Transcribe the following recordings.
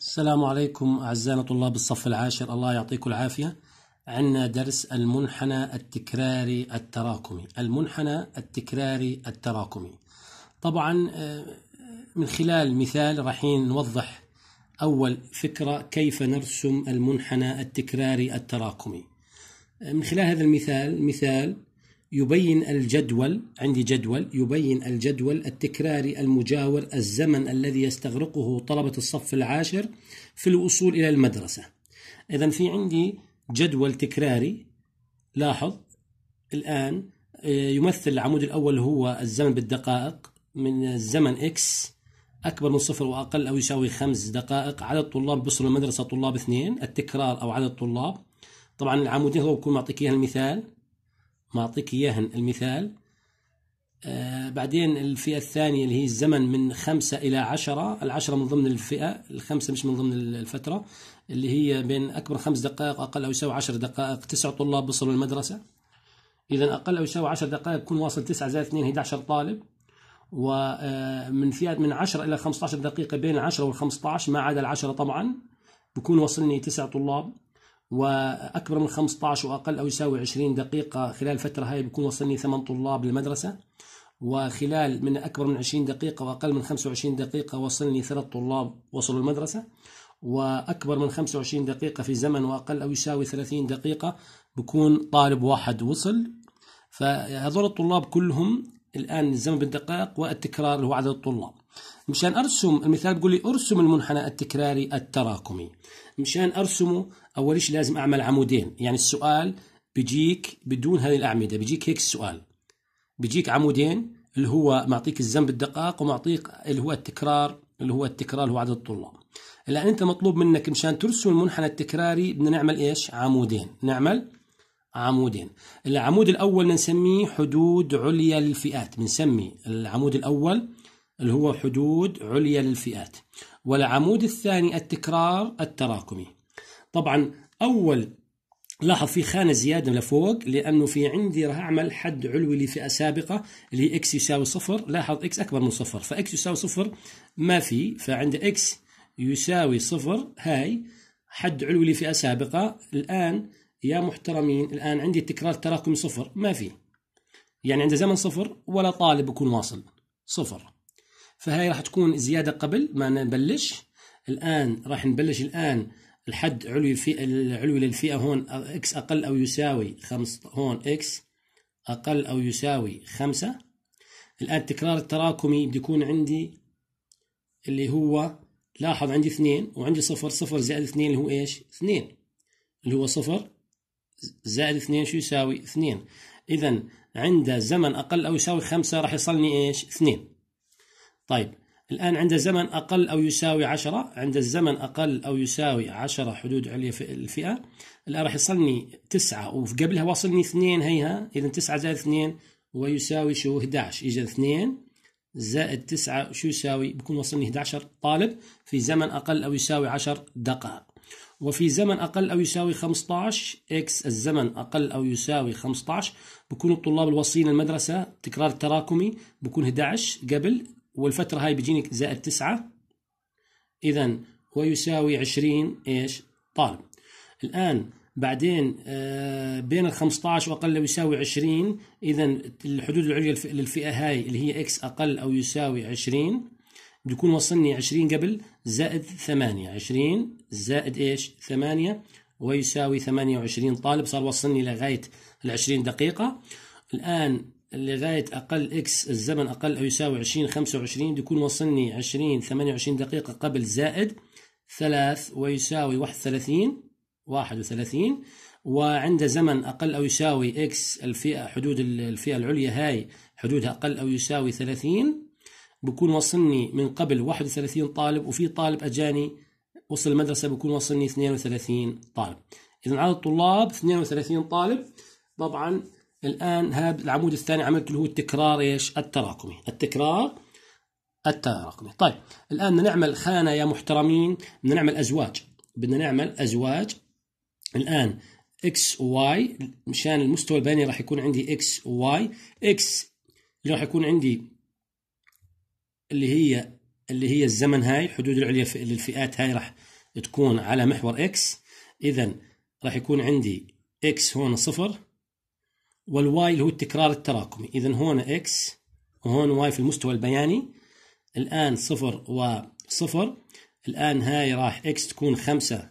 السلام عليكم أعزائنا طلاب الصف العاشر الله يعطيكم العافية عندنا درس المنحنى التكراري التراكمي المنحنى التكراري التراكمي طبعا آه، من خلال مثال رايحين نوضح أول فكرة كيف نرسم المنحنى التكراري التراكمي آه، من خلال هذا المثال مثال يبين الجدول عندي جدول يبين الجدول التكراري المجاور الزمن الذي يستغرقه طلبة الصف العاشر في الوصول إلى المدرسة إذا في عندي جدول تكراري لاحظ الآن آه، يمثل العمود الأول هو الزمن بالدقائق من الزمن إكس أكبر من صفر وأقل أو يساوي خمس دقائق عدد طلاب بصر المدرسة طلاب اثنين التكرار أو عدد طلاب طبعا العمودين هو بكون معطيك إياها المثال معطيك إياهن المثال آه بعدين الفئة الثانية اللي هي الزمن من خمسة إلى عشرة العشرة من ضمن الفئة الخمسة مش من ضمن الفترة اللي هي بين أكبر خمس دقائق أقل أو يساوي عشر دقائق تسع طلاب بصلوا المدرسة إذا أقل أو يساوي عشر دقائق يكون واصل تسعة زائد اثنين 11 طالب ومن آه، فئة من عشرة إلى خمسة عشر دقيقة بين عشرة والخمسة عشر ما عدا العشرة طبعا بكون وصلني تسع طلاب واكبر من 15 واقل او يساوي 20 دقيقه خلال الفتره هاي بيكون وصلني 8 طلاب للمدرسه وخلال من اكبر من 20 دقيقه واقل من 25 دقيقه وصلني 3 طلاب وصلوا المدرسه واكبر من 25 دقيقه في زمن واقل او يساوي 30 دقيقه بكون طالب واحد وصل فهذول الطلاب كلهم الان الزمن بالدقائق والتكرار اللي هو عدد الطلاب مشان ارسم المثال بقول لي ارسم المنحنى التكراري التراكمي مشان ارسمه اول شيء لازم اعمل عمودين يعني السؤال بيجيك بدون هذه الاعمده بيجيك هيك السؤال بيجيك عمودين اللي هو معطيك الذنب الدقائق ومعطيك اللي هو التكرار اللي هو التكرار اللي هو عدد الطلاب الان انت مطلوب منك مشان ترسم المنحنى التكراري بدنا نعمل ايش عمودين نعمل عمودين العمود الاول نسميه حدود عليا للفئات بنسمي العمود الاول اللي هو حدود عليا للفئات والعمود الثاني التكرار التراكمي طبعا أول لاحظ في خانة زيادة لفوق لأنه في عندي راح أعمل حد علوي لفئة سابقة اللي هي إكس يساوي صفر لاحظ إكس أكبر من صفر فإكس يساوي صفر ما في فعند إكس يساوي صفر هاي حد علوي لفئة سابقة الآن يا محترمين الآن عندي التكرار التراكمي صفر ما في يعني عند زمن صفر ولا طالب بكون واصل صفر فهي راح تكون زيادة قبل ما نبلش الآن راح نبلش الآن الحد علوي الفئة العلوي للفئة هون اكس أقل أو يساوي خمس هون اكس أقل أو يساوي خمسة الآن التكرار التراكمي بده يكون عندي اللي هو لاحظ عندي اثنين وعندي صفر صفر زائد اثنين اللي هو ايش؟ اثنين اللي هو صفر زائد اثنين شو يساوي؟ اثنين إذا عند زمن أقل أو يساوي خمسة راح يصلني ايش؟ اثنين طيب الآن عند زمن أقل أو يساوي 10 عند الزمن أقل أو يساوي 10 حدود عليا في الفئة الآن راح يصلني 9 وقبلها واصلني 2 هيها إذا 9 زائد 2 ويساوي شو 11 إذا 2 زائد 9 شو يساوي بكون وصلني 11 طالب في زمن أقل أو يساوي 10 دقائق وفي زمن أقل أو يساوي 15 إكس الزمن أقل أو يساوي 15 بكون الطلاب الوصيين المدرسة تكرار التراكمي بكون 11 قبل والفترة هاي بيجيني زائد تسعة إذا ويساوي عشرين إيش طالب الآن بعدين آه، بين ال 15 واقل ويساوي 20 اذا الحدود العليا للفئه هاي اللي هي اكس اقل او يساوي 20 بيكون وصلني 20 قبل زائد 8 20 زائد ايش 8 ويساوي 28 طالب صار وصلني لغايه ال 20 دقيقه الان لغاية أقل إكس الزمن أقل أو يساوي 20 25 يكون وصلني 20 28 دقيقة قبل زائد ثلاث ويساوي 31 31 وعند زمن أقل أو يساوي إكس الفئة حدود الفئة العليا هاي حدودها أقل أو يساوي 30 بكون وصلني من قبل 31 طالب وفي طالب أجاني وصل المدرسة بكون وصلني 32 طالب إذا عدد الطلاب 32 طالب طبعا الآن هذا العمود الثاني عملت اللي هو التكرار ايش؟ التراكمي، التكرار التراكمي، طيب الآن بدنا نعمل خانة يا محترمين، بدنا نعمل أزواج، بدنا نعمل أزواج الآن اكس واي مشان المستوى البياني راح يكون عندي اكس واي، اكس اللي راح يكون عندي اللي هي اللي هي الزمن هاي الحدود العليا للفئات هاي راح تكون على محور اكس، إذا راح يكون عندي اكس هون صفر والواي اللي هو التكرار التراكمي إذا هون إكس وهون واي في المستوى البياني الآن صفر وصفر الآن هاي راح إكس تكون خمسة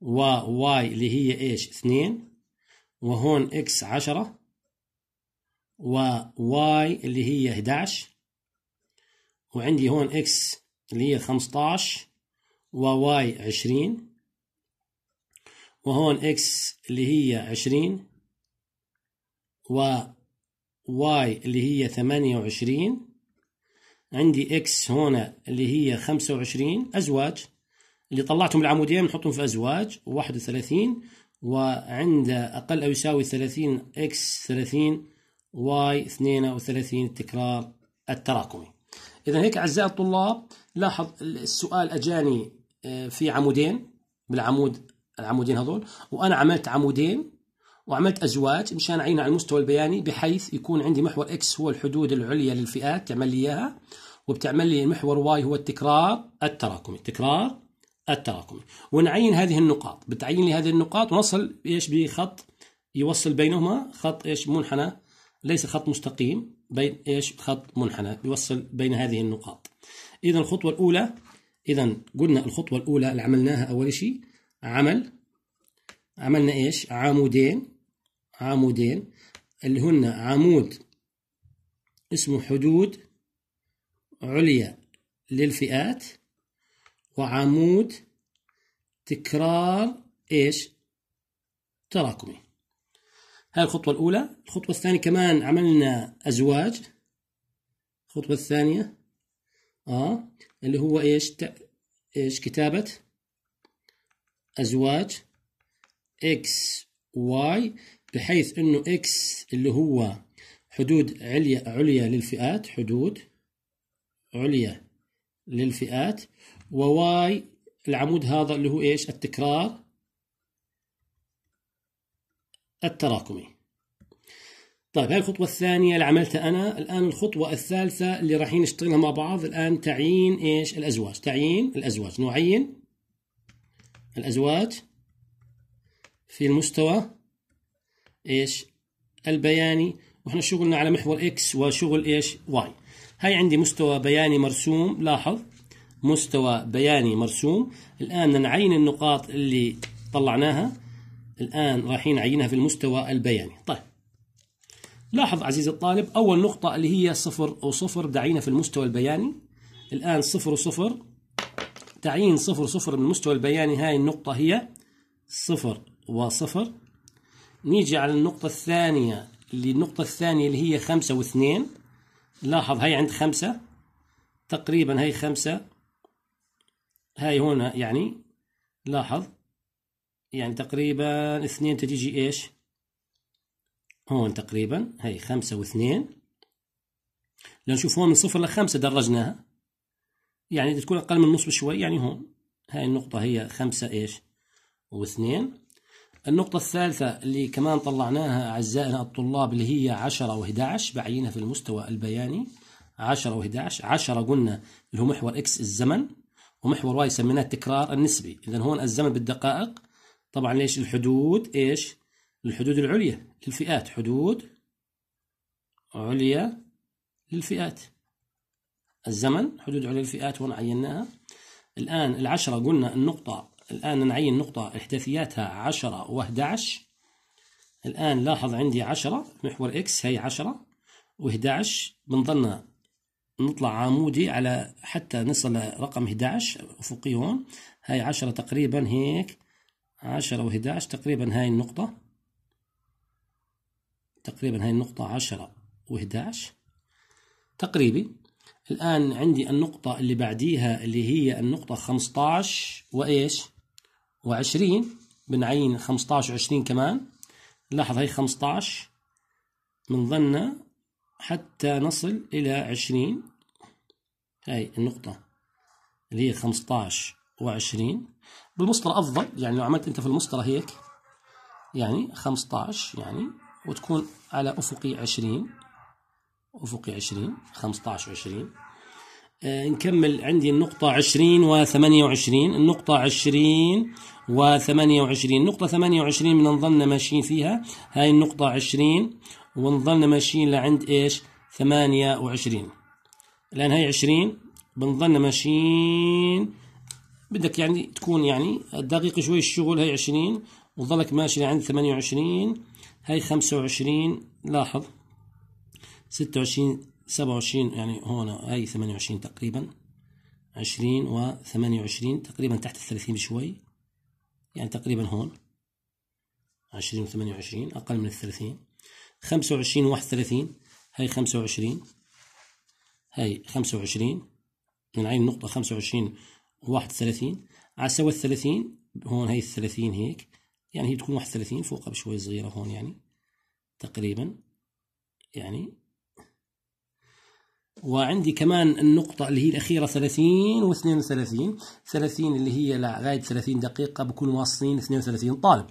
وواي اللي هي إيش اثنين وهون إكس عشرة وواي اللي هي 11 وعندي هون إكس اللي هي 15 وواي 20 وهون إكس اللي هي 20 و واي اللي هي ثمانية وعشرين عندي اكس هنا اللي هي خمسة وعشرين أزواج اللي طلعتهم العمودين نحطهم في أزواج واحد وثلاثين وعند أقل أو يساوي ثلاثين اكس ثلاثين واي اثنين وثلاثين التكرار التراكمي إذا هيك أعزائي الطلاب لاحظ السؤال أجاني آه، في عمودين بالعمود العمودين هذول وأنا عملت عمودين وعملت أزواج مشان اعين على المستوى البياني بحيث يكون عندي محور اكس هو الحدود العليا للفئات تعمل لي إياها وبتعمل لي محور واي هو التكرار التراكمي التكرار التراكمي ونعين هذه النقاط بتعين لي هذه النقاط ونصل إيش بخط يوصل بينهما خط إيش منحنى ليس خط مستقيم بين إيش خط منحنى يوصل بين هذه النقاط إذا الخطوة الأولى إذا قلنا الخطوة الأولى اللي عملناها أول شيء عمل عملنا إيش عمودين عمودين اللي هن عمود اسمه حدود عليا للفئات وعمود تكرار ايش تراكمي هاي الخطوة الأولى الخطوة الثانية كمان عملنا أزواج الخطوة الثانية اه اللي هو ايش ت... ايش كتابة أزواج اكس واي بحيث انه اكس اللي هو حدود عليا عليا للفئات حدود عليا للفئات وواي العمود هذا اللي هو ايش التكرار التراكمي طيب هاي الخطوة الثانية اللي عملتها أنا الآن الخطوة الثالثة اللي رايحين نشتغلها مع بعض الآن تعيين إيش الأزواج تعيين الأزواج نعين الأزواج في المستوى ايش البياني واحنا شغلنا على محور اكس وشغل ايش واي هاي عندي مستوى بياني مرسوم لاحظ مستوى بياني مرسوم الان نعين النقاط اللي طلعناها الان رايحين نعينها في المستوى البياني طيب لاحظ عزيزي الطالب اول نقطه اللي هي صفر وصفر دعينا في المستوى البياني الان صفر وصفر تعيين صفر صفر من المستوى البياني هاي النقطه هي صفر وصفر نيجي على النقطة الثانية اللي النقطة الثانية اللي هي خمسة واثنين لاحظ هاي عند خمسة تقريبا هاي خمسة هاي هنا يعني لاحظ يعني تقريبا اثنين تجي ايش هون تقريبا هاي خمسة واثنين لنشوف هون من صفر لخمسة درجناها يعني تكون أقل من نص بشوي يعني هون هاي النقطة هي خمسة ايش واثنين النقطة الثالثة اللي كمان طلعناها أعزائنا الطلاب اللي هي 10 و11 بعينها في المستوى البياني 10 و11 10 قلنا اللي هو محور اكس الزمن ومحور واي سميناه التكرار النسبي إذا هون الزمن بالدقائق طبعا ليش الحدود ايش الحدود العليا للفئات حدود عليا للفئات الزمن حدود عليا للفئات هون عيناها الآن العشرة قلنا النقطة الآن نعين نقطة إحداثياتها 10 و11 الآن لاحظ عندي 10 محور إكس هي 10 و11 بنظلنا نطلع عمودي على حتى نصل رقم 11 أفقي هون هاي 10 تقريبا هيك 10 و11 تقريبا هاي النقطة تقريبا هاي النقطة 10 و11 تقريبي الآن عندي النقطة اللي بعديها اللي هي النقطة 15 وإيش؟ و20 بنعين 15 و20 كمان لاحظ هي 15 ظننا حتى نصل إلى 20 هاي النقطة اللي هي 15 و20 بالمسطرة أفضل يعني لو عملت أنت في المسطرة هيك يعني 15 يعني وتكون على أفقي 20 أفقي 20 15 20 آه، نكمل عندي النقطة 20 و28 النقطة 20 و28 النقطة 28 بنظلنا ماشيين فيها هاي النقطة 20 ونظلنا ماشيين لعند ايش 28 الآن هاي 20 بنظلنا ماشيين بدك يعني تكون يعني دقيق شوي الشغل هاي 20 وظلك ماشي لعند 28 هاي 25 لاحظ 26 سبعة وعشرين يعني هون هاي ثمانية وعشرين تقريبا عشرين وثمانية وعشرين تقريبا تحت الثلاثين بشوي يعني تقريبا هون عشرين وثمانية وعشرين أقل من الثلاثين خمسة وعشرين وواحد ثلاثين هاي خمسة وعشرين هاي خمسة وعشرين من عين النقطة خمسة وعشرين واحد ثلاثين على سوى الثلاثين هون هاي الثلاثين هيك يعني هي تكون واحد ثلاثين فوقها بشوي صغيرة هون يعني تقريبا يعني وعندي كمان النقطة اللي هي الأخيرة 30 و 32 30 اللي هي لغاية 30 دقيقة بكون واصلين 32 طالب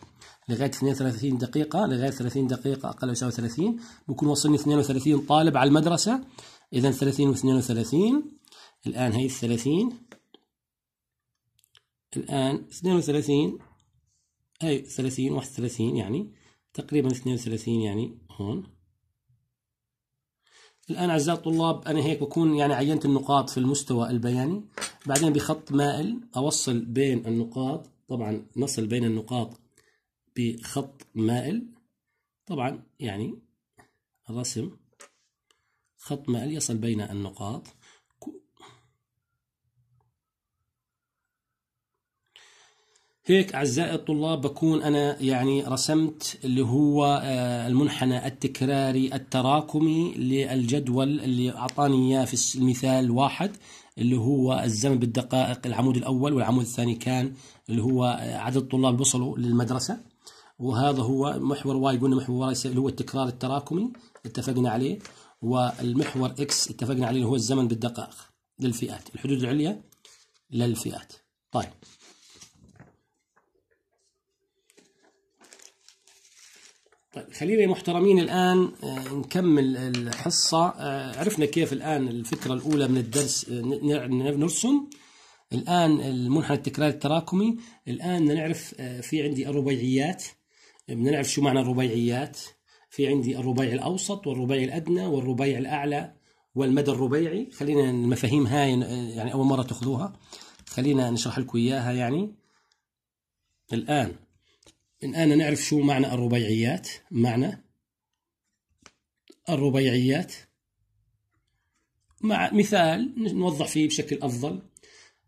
لغاية 32 دقيقة لغاية 30 دقيقة أقل يساوي 30 بكون واصلين 32 طالب على المدرسة إذا 30 و 32 الآن هي 30 الآن 32 هي 30 31 يعني تقريبا 32 يعني هون الآن أعزائي الطلاب أنا هيك بكون يعني عينت النقاط في المستوى البياني بعدين بخط مائل أوصل بين النقاط طبعا نصل بين النقاط بخط مائل طبعا يعني الرسم خط مائل يصل بين النقاط هيك أعزائي الطلاب بكون أنا يعني رسمت اللي هو آه، المنحنى التكراري التراكمي للجدول اللي أعطاني إياه في المثال واحد اللي هو الزمن بالدقائق العمود الأول والعمود الثاني كان اللي هو آه، عدد الطلاب وصلوا للمدرسة وهذا هو محور واي قلنا محور واي اللي هو التكرار التراكمي اتفقنا عليه والمحور اكس اتفقنا عليه اللي هو الزمن بالدقائق للفئات الحدود العليا للفئات طيب طيب خلينا محترمين الآن آه، نكمل الحصة آه، عرفنا كيف الآن الفكرة الأولى من الدرس آه، نرسم الآن المنحنى التكراري التراكمي الآن نعرف في عندي الربيعيات بدنا نعرف شو معنى الربيعيات في عندي الربيع الأوسط والربيع الأدنى والربيع الأعلى والمدى الربيعي خلينا المفاهيم هاي يعني أول مرة تاخذوها خلينا نشرح لكم إياها يعني الآن الآن نعرف شو معنى الربيعيات معنى الربيعيات مع مثال نوضح فيه بشكل أفضل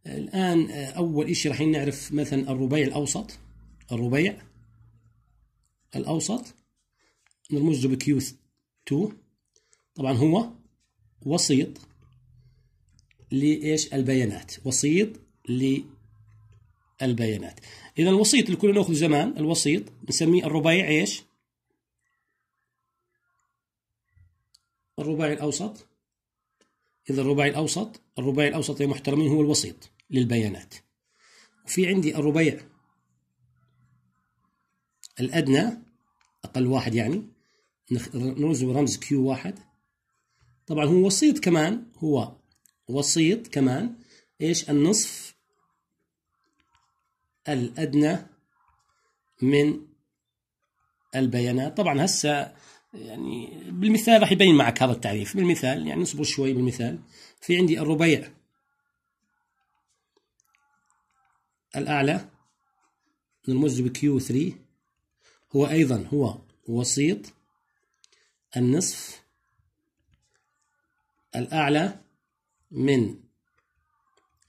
الآن آه، أول شيء رايحين نعرف مثلا الربيع الأوسط الربيع الأوسط نرمز له بكيو 2 طبعا هو وسيط لإيش البيانات وسيط ل البيانات إذا الوسيط اللي كنا ناخذه زمان الوسيط نسميه الرباعي إيش؟ الرباعي الأوسط إذا الرباعي الأوسط الرباعي الأوسط يا محترمين هو الوسيط للبيانات وفي عندي الربيع الأدنى أقل واحد يعني نرمز برمز كيو واحد طبعا هو وسيط كمان هو وسيط كمان إيش النصف الأدنى من البيانات طبعا هسه يعني بالمثال راح يبين معك هذا التعريف بالمثال يعني نصبر شوي بالمثال في عندي الربيع الأعلى من الموجب Q3 هو أيضا هو وسيط النصف الأعلى من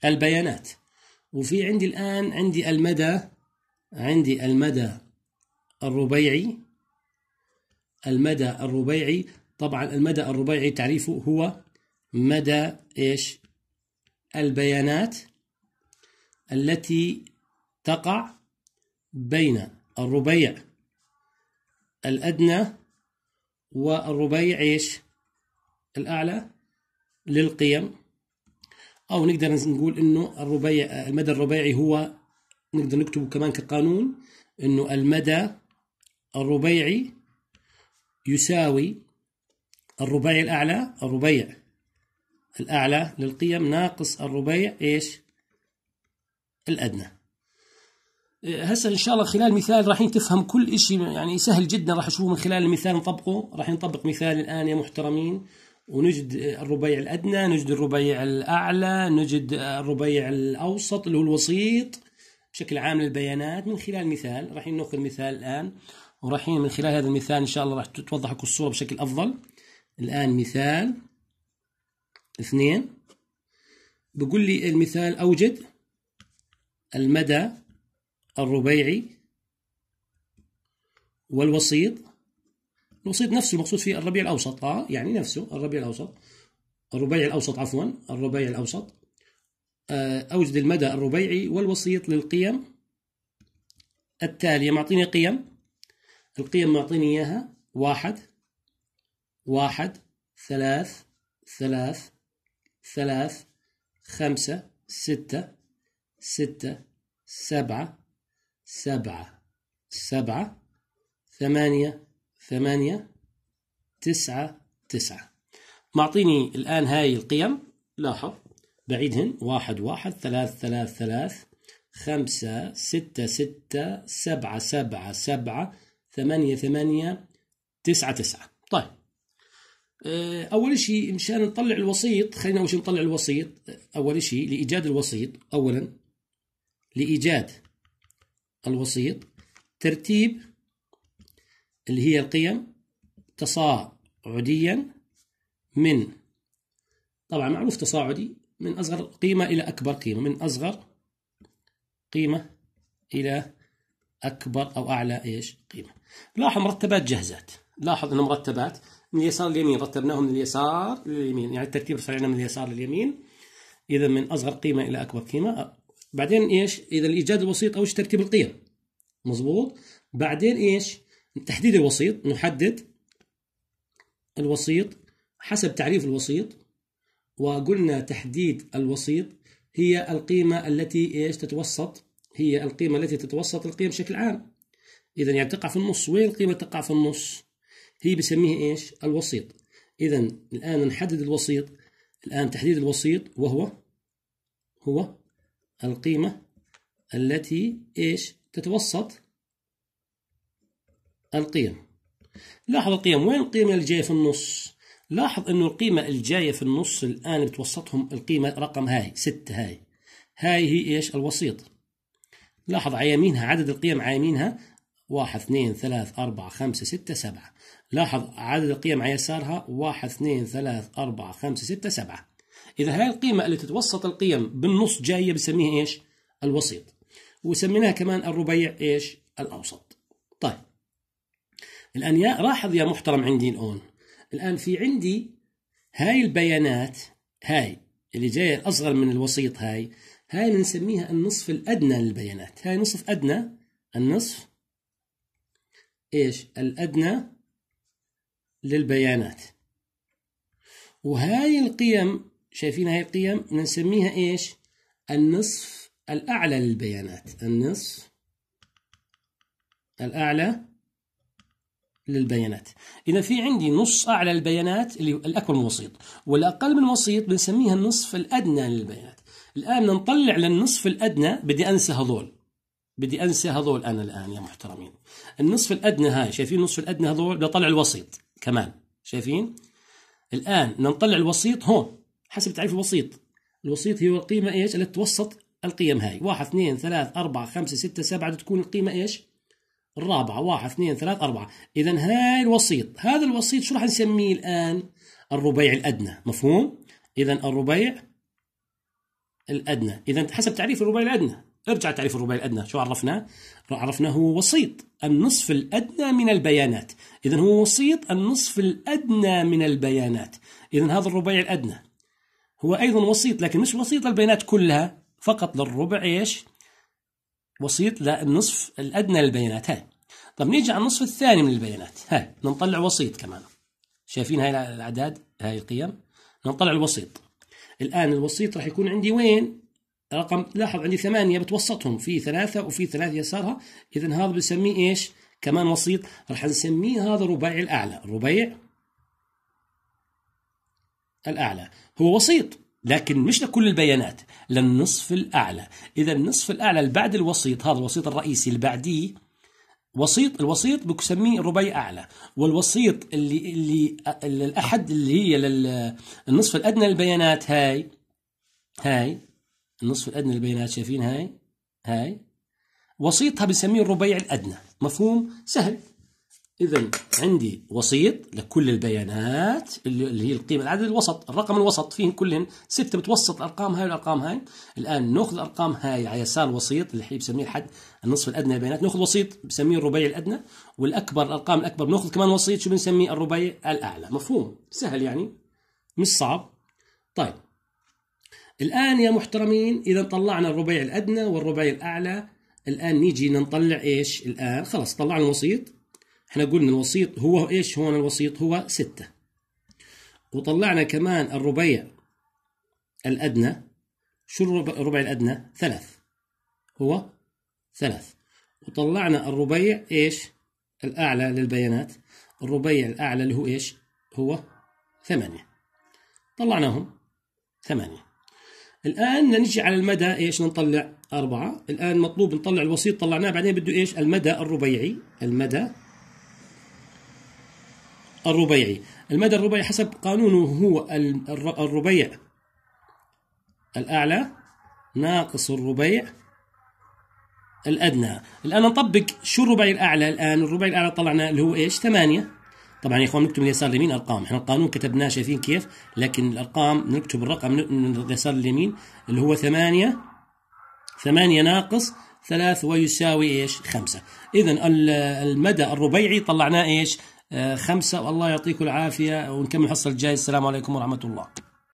البيانات وفي عندي الآن عندي المدى عندي المدى الربيعي المدى الربيعي طبعا المدى الربيعي تعريفه هو مدى إيش البيانات التي تقع بين الربيع الأدنى والربيع إيش الأعلى للقيم او نقدر نقول انه الربيع المدى الربيعي هو نقدر نكتبه كمان كقانون انه المدى الربيعي يساوي الربيع الاعلى الربيع الاعلى للقيم ناقص الربيع ايش الادنى هسه ان شاء الله خلال مثال راح تفهم كل شيء يعني سهل جدا راح اشوفه من خلال المثال نطبقه راح نطبق مثال الان يا محترمين ونجد الربيع الأدنى نجد الربيع الأعلى نجد الربيع الأوسط اللي هو الوسيط بشكل عام للبيانات من خلال مثال راح ناخذ مثال الآن وراح من خلال هذا المثال إن شاء الله راح توضح لكم الصورة بشكل أفضل الآن مثال اثنين بقول لي المثال أوجد المدى الربيعي والوسيط الوسيط نفسه المقصود فيه الربيع الأوسط آه يعني نفسه الربيع الأوسط الربيع الأوسط عفوا الربيع الأوسط آه، أوجد المدى الربيعي والوسيط للقيم التالية معطيني قيم القيم معطيني إياها واحد واحد ثلاث ثلاث ثلاث خمسة ستة ستة سبعة سبعة سبعة ثمانية ثمانية تسعة تسعة معطيني الآن هاي القيم لاحظ بعيدهن واحد واحد ثلاث ثلاث ثلاث خمسة ستة ستة سبعة سبعة سبعة ثمانية ثمانية تسعة تسعة طيب آه، أول شيء مشان نطلع الوسيط خلينا أول شيء نطلع الوسيط أول شيء لإيجاد الوسيط أولا لإيجاد الوسيط ترتيب اللي هي القيم تصاعديا من طبعا معروف تصاعدي من أصغر قيمة إلى أكبر قيمة من أصغر قيمة إلى أكبر أو أعلى إيش قيمة لاحظ مرتبات جهزات لاحظ أن مرتبات من اليسار لليمين رتبناهم من اليسار لليمين يعني الترتيب صار من اليسار لليمين إذا من أصغر قيمة إلى أكبر قيمة بعدين إيش إذا الإيجاد البسيط أو ايش ترتيب القيم مظبوط بعدين إيش تحديد الوسيط نحدد الوسيط حسب تعريف الوسيط وقلنا تحديد الوسيط هي القيمة التي ايش تتوسط هي القيمة التي تتوسط القيم بشكل عام إذا يعني تقع في النص وين القيمة تقع في النص هي بسميها إيش الوسيط إذا الآن نحدد الوسيط الآن تحديد الوسيط وهو هو القيمة التي إيش تتوسط القيم لاحظ القيم وين القيمة اللي جاية في النص لاحظ انه القيمة الجاية في النص الآن بتوسطهم القيمة رقم هاي ستة هاي هاي هي ايش الوسيط لاحظ عيمينها عدد القيم عيمينها واحد اثنين ثلاث أربعة خمسة ستة سبعة لاحظ عدد القيم على يسارها واحد اثنين ثلاث أربعة خمسة ستة سبعة إذا هاي القيمة اللي تتوسط القيم بالنص جاية بسميها ايش؟ الوسيط وسميناها كمان الربيع ايش؟ الأوسط طيب الآن يا لاحظ يا محترم عندي الآن الآن في عندي هاي البيانات هاي اللي جاية أصغر من الوسيط هاي هاي بنسميها النصف الأدنى للبيانات هاي نصف أدنى النصف إيش الأدنى للبيانات وهاي القيم شايفين هاي القيم بنسميها إيش النصف الأعلى للبيانات النصف الأعلى للبيانات اذا في عندي نص اعلى البيانات اللي الاكبر من الوسيط والاقل من الوسيط بنسميها النصف الادنى للبيانات الان نطلع للنصف الادنى بدي انسى هذول بدي انسى هذول انا الان يا محترمين النصف الادنى هاي شايفين النصف الادنى هذول بدي اطلع الوسيط كمان شايفين الان نطلع الوسيط هون حسب تعريف الوسيط الوسيط هي القيمه ايش اللي تتوسط القيم هاي 1 2 3 4 5 6 7 تكون القيمه ايش الرابعة واحد اثنين ثلاث أربعة إذا هاي الوسيط هذا الوسيط شو راح نسميه الآن الربيع الأدنى مفهوم إذا الربيع الأدنى إذا حسب تعريف الربيع الأدنى ارجع تعريف الربيع الأدنى شو عرفناه عرفناه هو وسيط النصف الأدنى من البيانات إذا هو وسيط النصف الأدنى من البيانات إذا هذا الربيع الأدنى هو أيضا وسيط لكن مش وسيط البيانات كلها فقط للربع إيش وسيط للنصف الأدنى للبيانات هاي طب نيجي على النصف الثاني من البيانات هاي نطلع وسيط كمان شايفين هاي الأعداد هاي القيم نطلع الوسيط الآن الوسيط راح يكون عندي وين رقم لاحظ عندي ثمانية بتوسطهم في ثلاثة وفي ثلاثة يسارها إذا هذا بنسميه إيش كمان وسيط راح نسميه هذا الربيع الأعلى الربيع الأعلى هو وسيط لكن مش لكل البيانات للنصف الأعلى إذا النصف الأعلى اللي بعد الوسيط هذا الوسيط الرئيسي اللي بعديه وسيط الوسيط بسميه ربيع أعلى والوسيط اللي اللي الأحد اللي هي للنصف الأدنى للبيانات هاي هاي النصف الأدنى للبيانات شايفين هاي هاي وسيطها بسميه الربيع الأدنى مفهوم سهل إذا عندي وسيط لكل البيانات اللي هي القيمة العدد الوسط الرقم الوسط فيهم كلهم ستة متوسط الأرقام هاي والأرقام هاي الآن ناخذ الأرقام هاي على يسار الوسيط اللي احنا بنسميه الحد النصف الأدنى للبيانات ناخذ وسيط بنسميه الربيع الأدنى والأكبر الأرقام الأكبر بناخذ كمان وسيط شو بنسميه الربيع الأعلى مفهوم سهل يعني مش صعب طيب الآن يا محترمين إذا طلعنا الربيع الأدنى والربيع الأعلى الآن نيجي نطلع إيش الآن خلص طلعنا الوسيط احنا قلنا الوسيط هو ايش هون الوسيط هو ستة وطلعنا كمان الربيع الأدنى شو الربع الأدنى ثلاث هو ثلاث وطلعنا الربيع ايش الأعلى للبيانات الربيع الأعلى اللي هو ايش هو ثمانية طلعناهم ثمانية الآن نجي على المدى ايش نطلع أربعة الآن مطلوب نطلع الوسيط طلعناه بعدين بده ايش المدى الربيعي المدى الربيعي المدى الربيعي حسب قانونه هو الربيع الأعلى ناقص الربيع الأدنى الآن نطبق شو الربيع الأعلى الآن الربيع الأعلى طلعنا اللي هو إيش 8 طبعا يا اخوان نكتب من اليسار لليمين ارقام احنا القانون كتبناه شايفين كيف لكن الارقام نكتب الرقم من اليسار لليمين اللي هو 8 8 ناقص 3 ويساوي ايش 5 اذا المدى الربيعي طلعناه ايش آه، خمسة والله يعطيكم العافية ونكمل الحصة الجاية السلام عليكم ورحمة الله